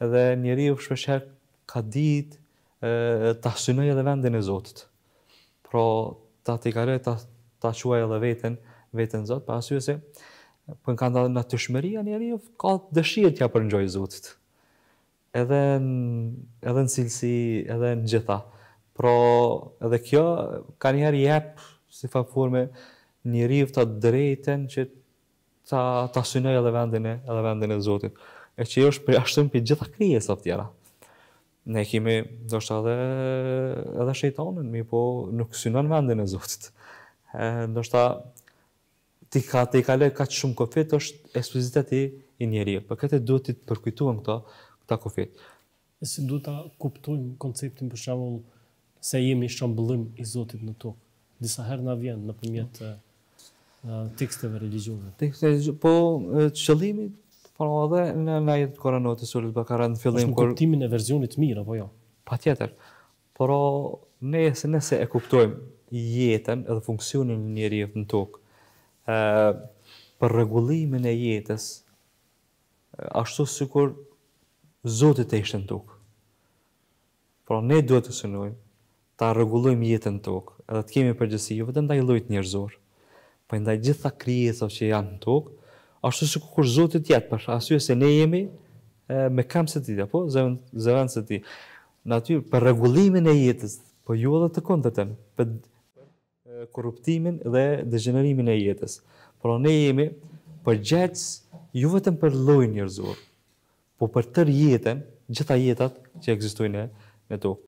dhe njeri u shpesher ka dit e, të asynoj edhe vendin e Zotit. Pro të ati kare të, të quaj edhe veten, veten Zot, pa asyje se për po në kanda në të shmeria njeri u ka dëshirë tja për njoj Zotit. Edhe në, edhe në cilësi, edhe në gjitha. Pro edhe kjo ka njerë jepë, si fa forme, njeri u të drejten që të, asynoj edhe vendin e, edhe vendin e Zotit e që jo është për ashtëm për gjitha krije sa tjera. Ne kemi, do shtë edhe, edhe shejtonin, mi po nuk synon vendin e Zotit. E, do shtë ti ka ti ka që shumë kofet është ekspoziteti i njeriu. Për këtë duhet të përkujtuam këto këta kofet. Si duhet ta kuptojmë konceptin për shembull se jemi shëmbëllim i Zotit në tokë. Disa herë na vjen nëpërmjet mm. uh, teksteve religjioze. Tekste po qëllimi Por edhe në në të Kur'anit të Surës Bakara në fillim kur kuptimin e versionit mirë apo jo? Patjetër. Por o, ne se nëse e kuptojmë jetën edhe funksionin e në tokë, ë për rregullimin e jetës ashtu sikur Zoti të ishte në tokë. Por ne duhet të synojmë ta rregullojmë jetën tokë, edhe të kemi përgjegjësi jo vetëm ndaj llojit njerëzor, por ndaj gjitha krijesave që janë në tokë, ashtu si ku kur zotit jetë për asyje se ne jemi e, me kam se ti, apo zëvën, zëvën se ti, në aty për regullimin e jetës, po ju edhe të kondëtëm, për korruptimin dhe degenerimin e jetës. Por ne jemi për gjecës, ju vetëm për lojnë njerëzor po për tërë jetën, gjitha jetat që ekzistojnë e në tokë.